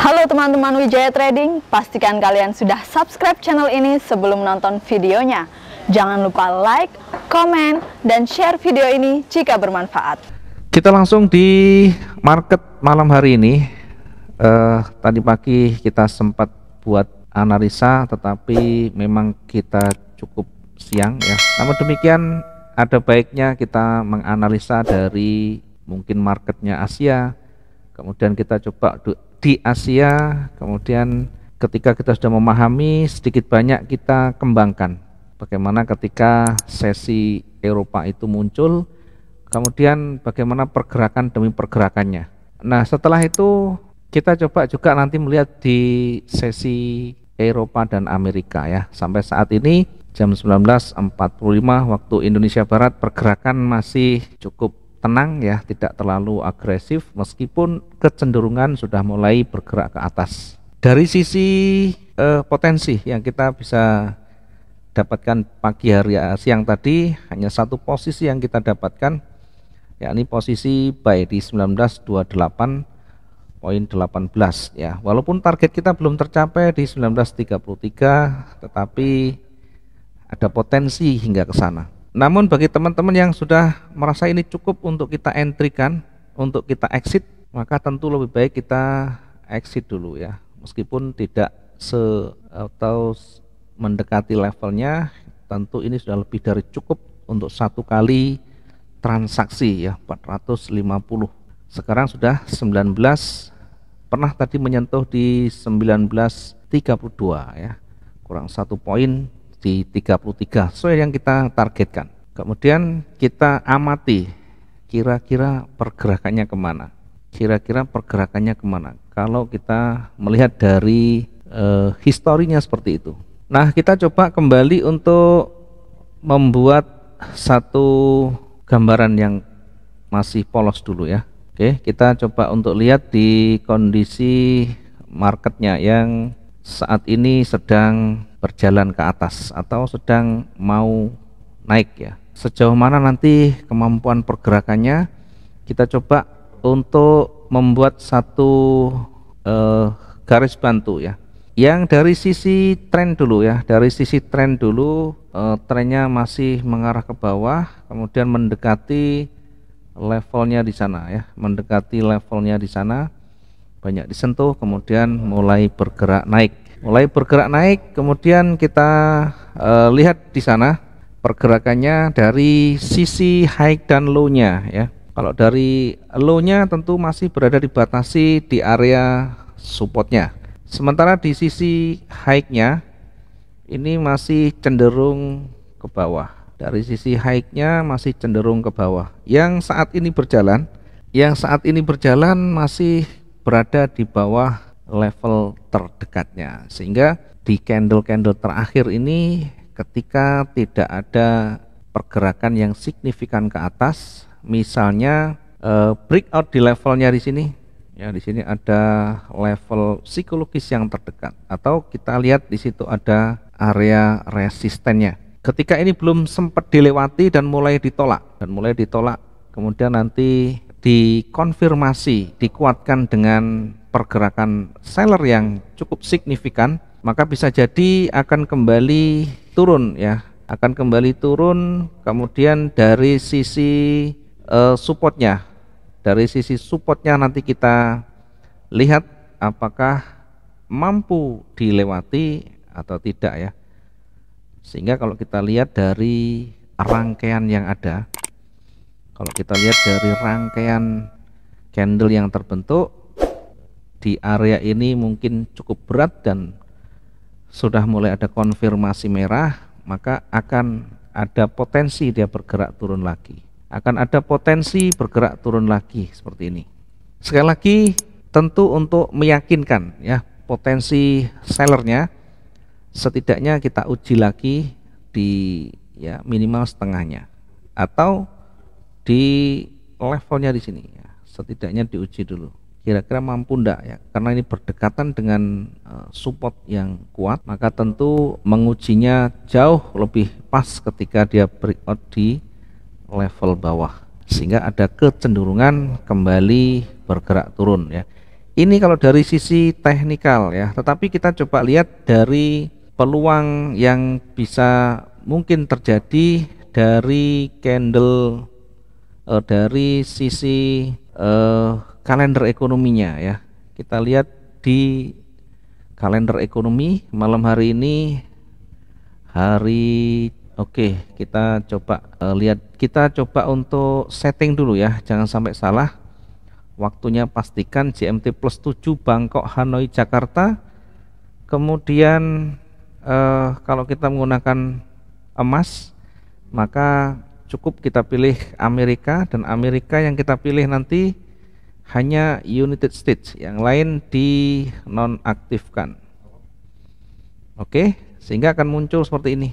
Halo teman-teman Wijaya Trading, pastikan kalian sudah subscribe channel ini sebelum menonton videonya. Jangan lupa like, comment, dan share video ini jika bermanfaat. Kita langsung di market malam hari ini. Uh, tadi pagi kita sempat buat analisa, tetapi memang kita cukup siang ya. Namun demikian ada baiknya kita menganalisa dari mungkin marketnya Asia, kemudian kita coba di Asia, kemudian ketika kita sudah memahami sedikit banyak kita kembangkan bagaimana ketika sesi Eropa itu muncul, kemudian bagaimana pergerakan demi pergerakannya. Nah, setelah itu kita coba juga nanti melihat di sesi Eropa dan Amerika ya. Sampai saat ini jam 19.45 waktu Indonesia Barat pergerakan masih cukup tenang ya, tidak terlalu agresif meskipun kecenderungan sudah mulai bergerak ke atas. Dari sisi eh, potensi yang kita bisa dapatkan pagi hari eh, siang tadi hanya satu posisi yang kita dapatkan yakni posisi buy di 1928.18 ya. Walaupun target kita belum tercapai di 1933 tetapi ada potensi hingga ke sana. Namun bagi teman-teman yang sudah merasa ini cukup untuk kita entrykan, untuk kita exit, maka tentu lebih baik kita exit dulu ya. Meskipun tidak se atau mendekati levelnya, tentu ini sudah lebih dari cukup untuk satu kali transaksi ya 450. Sekarang sudah 19 pernah tadi menyentuh di 1932 ya. Kurang satu poin di 33 sesuai yang kita targetkan. Kemudian kita amati kira-kira pergerakannya kemana. Kira-kira pergerakannya kemana. Kalau kita melihat dari e, historinya seperti itu. Nah kita coba kembali untuk membuat satu gambaran yang masih polos dulu ya. Oke kita coba untuk lihat di kondisi marketnya yang saat ini sedang berjalan ke atas atau sedang mau naik ya. Sejauh mana nanti kemampuan pergerakannya kita coba untuk membuat satu uh, garis bantu ya. Yang dari sisi tren dulu ya, dari sisi tren dulu uh, trennya masih mengarah ke bawah, kemudian mendekati levelnya di sana ya, mendekati levelnya di sana banyak disentuh kemudian mulai bergerak naik mulai bergerak naik kemudian kita uh, lihat di sana pergerakannya dari sisi high dan low-nya ya. Kalau dari low-nya tentu masih berada dibatasi di area supportnya. Sementara di sisi high-nya ini masih cenderung ke bawah. Dari sisi high-nya masih cenderung ke bawah. Yang saat ini berjalan, yang saat ini berjalan masih berada di bawah level terdekatnya. Sehingga di candle-candle terakhir ini ketika tidak ada pergerakan yang signifikan ke atas, misalnya eh, breakout di levelnya di sini, ya di sini ada level psikologis yang terdekat atau kita lihat di situ ada area resistennya. Ketika ini belum sempat dilewati dan mulai ditolak dan mulai ditolak, kemudian nanti dikonfirmasi, dikuatkan dengan pergerakan seller yang cukup signifikan, maka bisa jadi akan kembali turun ya, akan kembali turun. Kemudian dari sisi uh, supportnya, dari sisi supportnya nanti kita lihat apakah mampu dilewati atau tidak ya. Sehingga kalau kita lihat dari rangkaian yang ada, kalau kita lihat dari rangkaian candle yang terbentuk di area ini mungkin cukup berat dan sudah mulai ada konfirmasi merah, maka akan ada potensi dia bergerak turun lagi. Akan ada potensi bergerak turun lagi seperti ini. Sekali lagi tentu untuk meyakinkan ya potensi sellernya setidaknya kita uji lagi di ya minimal setengahnya atau di levelnya di sini ya, setidaknya diuji dulu kira-kira mampu ndak ya karena ini berdekatan dengan eh, support yang kuat maka tentu mengujinya jauh lebih pas ketika dia breakout di level bawah sehingga ada kecenderungan kembali bergerak turun ya ini kalau dari sisi teknikal ya tetapi kita coba lihat dari peluang yang bisa mungkin terjadi dari candle eh, dari sisi eh, kalender ekonominya ya. Kita lihat di kalender ekonomi malam hari ini hari oke okay, kita coba uh, lihat kita coba untuk setting dulu ya jangan sampai salah waktunya pastikan GMT plus 7 Bangkok Hanoi Jakarta kemudian uh, kalau kita menggunakan emas maka cukup kita pilih Amerika dan Amerika yang kita pilih nanti hanya United States, yang lain dinonaktifkan. Oke, sehingga akan muncul seperti ini.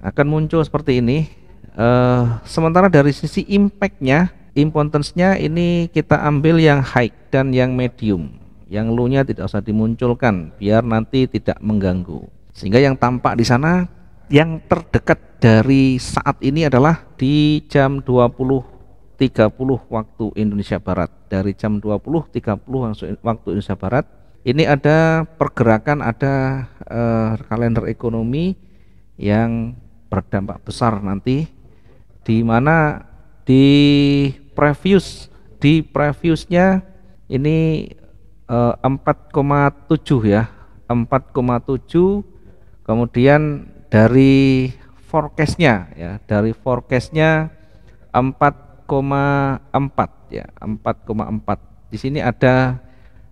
Akan muncul seperti ini. Uh, sementara dari sisi impactnya, importance ini kita ambil yang high dan yang medium. Yang low nya tidak usah dimunculkan, biar nanti tidak mengganggu. Sehingga yang tampak di sana, yang terdekat dari saat ini adalah di jam 20 waktu Indonesia Barat dari jam 20.30 waktu Indonesia Barat ini ada pergerakan ada uh, kalender ekonomi yang berdampak besar nanti di mana di previous di previousnya ini eh, uh, 4,7 ya 4,7 kemudian dari forecastnya ya dari forecastnya 4 ya 4,4 di sini ada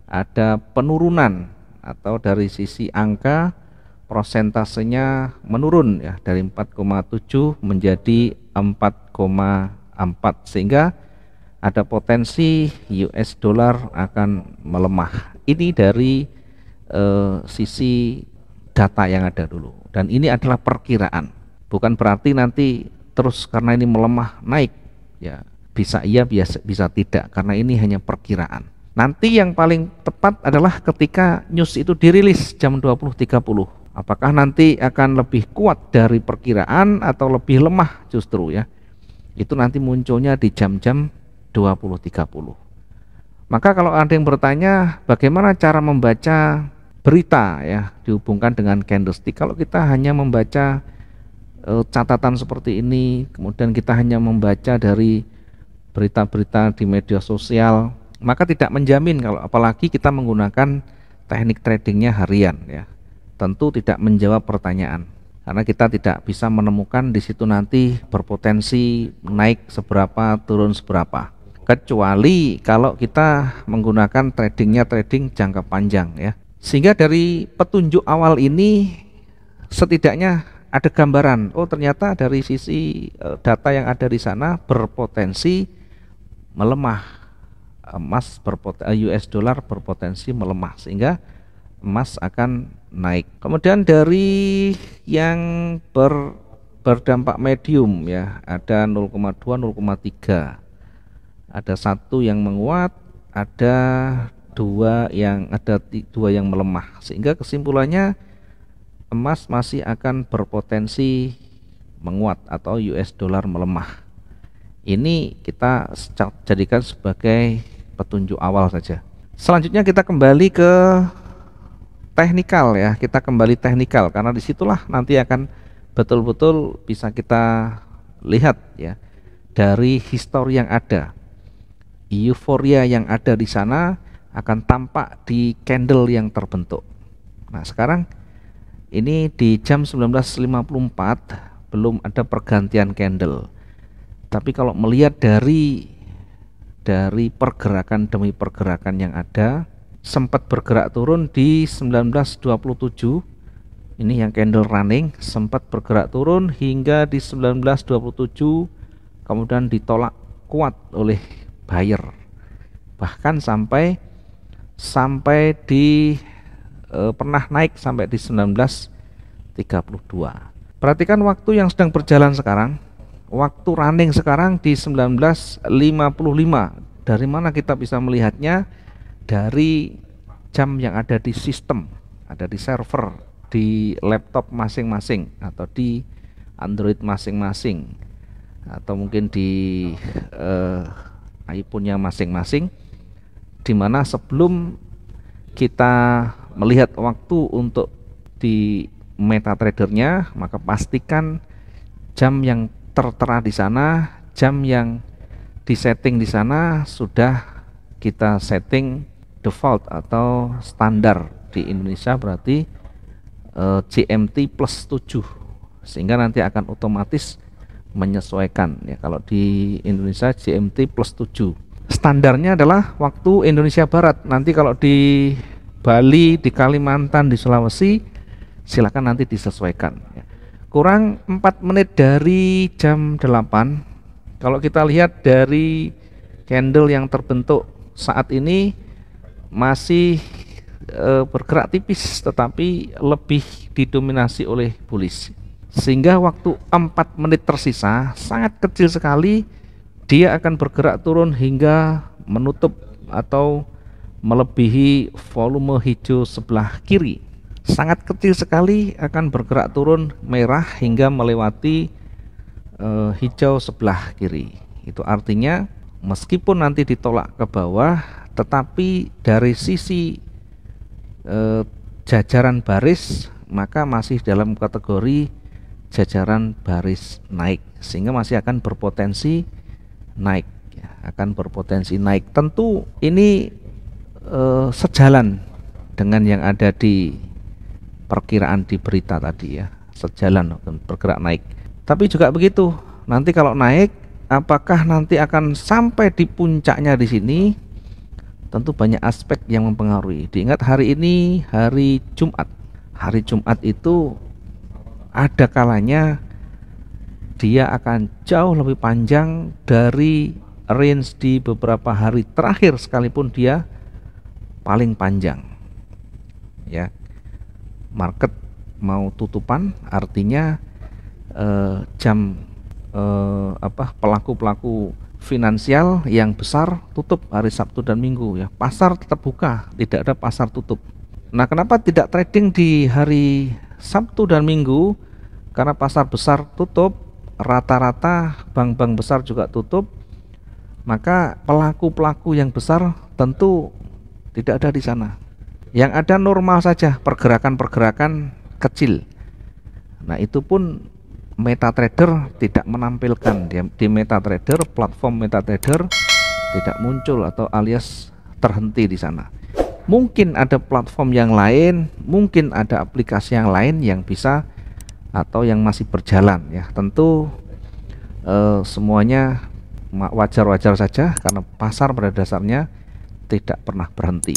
ada penurunan atau dari sisi angka prosentasenya menurun ya dari 4,7 menjadi 4,4 sehingga ada potensi US dollar akan melemah. Ini dari eh, sisi data yang ada dulu dan ini adalah perkiraan. Bukan berarti nanti terus karena ini melemah naik ya bisa iya bisa, bisa tidak karena ini hanya perkiraan nanti yang paling tepat adalah ketika news itu dirilis jam 20.30 apakah nanti akan lebih kuat dari perkiraan atau lebih lemah justru ya itu nanti munculnya di jam-jam 20.30 maka kalau ada yang bertanya bagaimana cara membaca berita ya dihubungkan dengan candlestick kalau kita hanya membaca Eh, catatan seperti ini, kemudian kita hanya membaca dari berita-berita di media sosial, maka tidak menjamin kalau apalagi kita menggunakan teknik tradingnya harian ya. Tentu tidak menjawab pertanyaan karena kita tidak bisa menemukan di situ nanti berpotensi naik seberapa turun seberapa kecuali kalau kita menggunakan tradingnya trading jangka panjang ya sehingga dari petunjuk awal ini setidaknya ada gambaran, oh ternyata dari sisi eh, data yang ada di sana berpotensi melemah. Eh, emas berpotensi eh, US dollar berpotensi melemah sehingga emas akan naik. Kemudian dari yang ber, berdampak medium ya, ada 0,2, 0,3. Ada satu yang menguat, ada dua yang ada dua yang melemah. Sehingga kesimpulannya emas masih akan berpotensi menguat atau US dollar melemah. Ini kita jadikan sebagai petunjuk awal saja. Selanjutnya kita kembali ke teknikal ya, kita kembali teknikal karena disitulah nanti akan betul-betul bisa kita lihat ya dari histori yang ada. Euforia yang ada di sana akan tampak di candle yang terbentuk. Nah, sekarang ini di jam 19.54 belum ada pergantian candle tapi kalau melihat dari dari pergerakan demi pergerakan yang ada sempat bergerak turun di 1927 ini yang candle running sempat bergerak turun hingga di 1927 kemudian ditolak kuat oleh buyer bahkan sampai sampai di Eh, pernah naik sampai di 1932. Perhatikan waktu yang sedang berjalan sekarang. Waktu running sekarang di 1955. Dari mana kita bisa melihatnya? Dari jam yang ada di sistem, ada di server, di laptop masing-masing atau di Android masing-masing atau mungkin di eh, iPhone-nya masing-masing di mana sebelum kita melihat waktu untuk di meta tradernya maka pastikan jam yang tertera di sana jam yang di setting di sana sudah kita setting default atau standar di Indonesia berarti eh, GMT plus 7 sehingga nanti akan otomatis menyesuaikan ya kalau di Indonesia GMT plus 7 standarnya adalah waktu Indonesia Barat nanti kalau di Bali, di Kalimantan, di Sulawesi, silakan nanti disesuaikan. Ya. Kurang 4 menit dari jam 8, kalau kita lihat dari candle yang terbentuk saat ini masih e, bergerak tipis tetapi lebih didominasi oleh bullish. Sehingga waktu 4 menit tersisa sangat kecil sekali dia akan bergerak turun hingga menutup atau melebihi volume hijau sebelah kiri sangat kecil sekali akan bergerak turun merah hingga melewati e, hijau sebelah kiri itu artinya meskipun nanti ditolak ke bawah tetapi dari sisi e, jajaran baris maka masih dalam kategori jajaran baris naik sehingga masih akan berpotensi naik ya, akan berpotensi naik tentu ini Eh, sejalan dengan yang ada di perkiraan di berita tadi ya sejalan bergerak naik tapi juga begitu nanti kalau naik apakah nanti akan sampai di puncaknya di sini tentu banyak aspek yang mempengaruhi diingat hari ini hari Jumat hari Jumat itu ada kalanya dia akan jauh lebih panjang dari range di beberapa hari terakhir sekalipun dia paling panjang. Ya. Market mau tutupan artinya eh, jam eh, apa pelaku-pelaku finansial yang besar tutup hari Sabtu dan Minggu ya. Pasar tetap buka, tidak ada pasar tutup. Nah, kenapa tidak trading di hari Sabtu dan Minggu? Karena pasar besar tutup, rata-rata bank-bank besar juga tutup. Maka pelaku-pelaku yang besar tentu tidak ada di sana. Yang ada normal saja, pergerakan-pergerakan kecil. Nah, itu pun MetaTrader tidak menampilkan di, di MetaTrader, platform MetaTrader tidak muncul atau alias terhenti di sana. Mungkin ada platform yang lain, mungkin ada aplikasi yang lain yang bisa atau yang masih berjalan ya. Tentu eh, semuanya wajar-wajar saja karena pasar pada dasarnya tidak pernah berhenti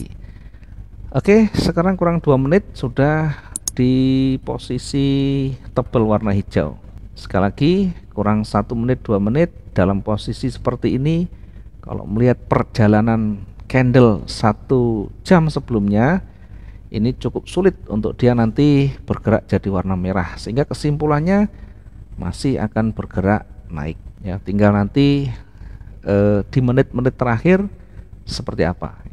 Oke sekarang kurang dua menit sudah di posisi tebal warna hijau sekali lagi kurang satu menit dua menit dalam posisi seperti ini kalau melihat perjalanan candle satu jam sebelumnya ini cukup sulit untuk dia nanti bergerak jadi warna merah sehingga kesimpulannya masih akan bergerak naik ya tinggal nanti eh, di menit-menit terakhir seperti apa